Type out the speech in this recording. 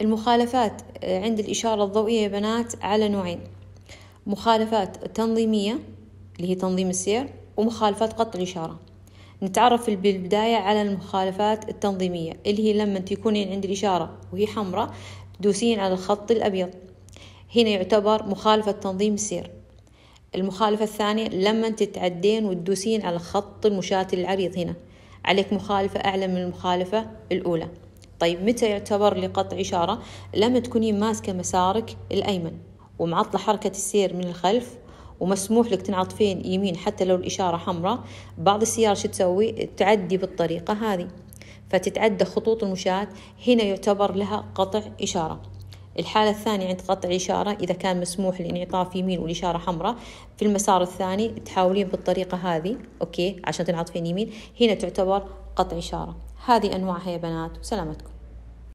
المخالفات آه، عند الإشارة الضوئية يا بنات على نوعين مخالفات تنظيمية اللي هي تنظيم السير ومخالفات قطع الإشارة نتعرف بالبداية على المخالفات التنظيمية اللي هي لما تكونين عند الإشارة وهي حمراء تدوسين على الخط الأبيض هنا يعتبر مخالفة تنظيم السير المخالفة الثانية لما تتعدين وتدوسين على الخط المشاة العريض هنا عليك مخالفة أعلى من المخالفة الأولى طيب متى يعتبر لقطع إشارة لما تكونين ماسكة مسارك الأيمن ومعطلة حركة السير من الخلف ومسموح لك تنعطفين يمين حتى لو الإشارة حمراء بعض السيارة شو تسوي تعدي بالطريقة هذه فتتعدى خطوط المشاة هنا يعتبر لها قطع إشارة الحالة الثانية عند قطع الإشارة إذا كان مسموح الانعطاف يمين والإشارة حمراء في المسار الثاني تحاولين بالطريقة هذه أوكي عشان تنعطفين يمين هنا تعتبر قطع إشارة هذه أنواعها يا بنات وسلامتكم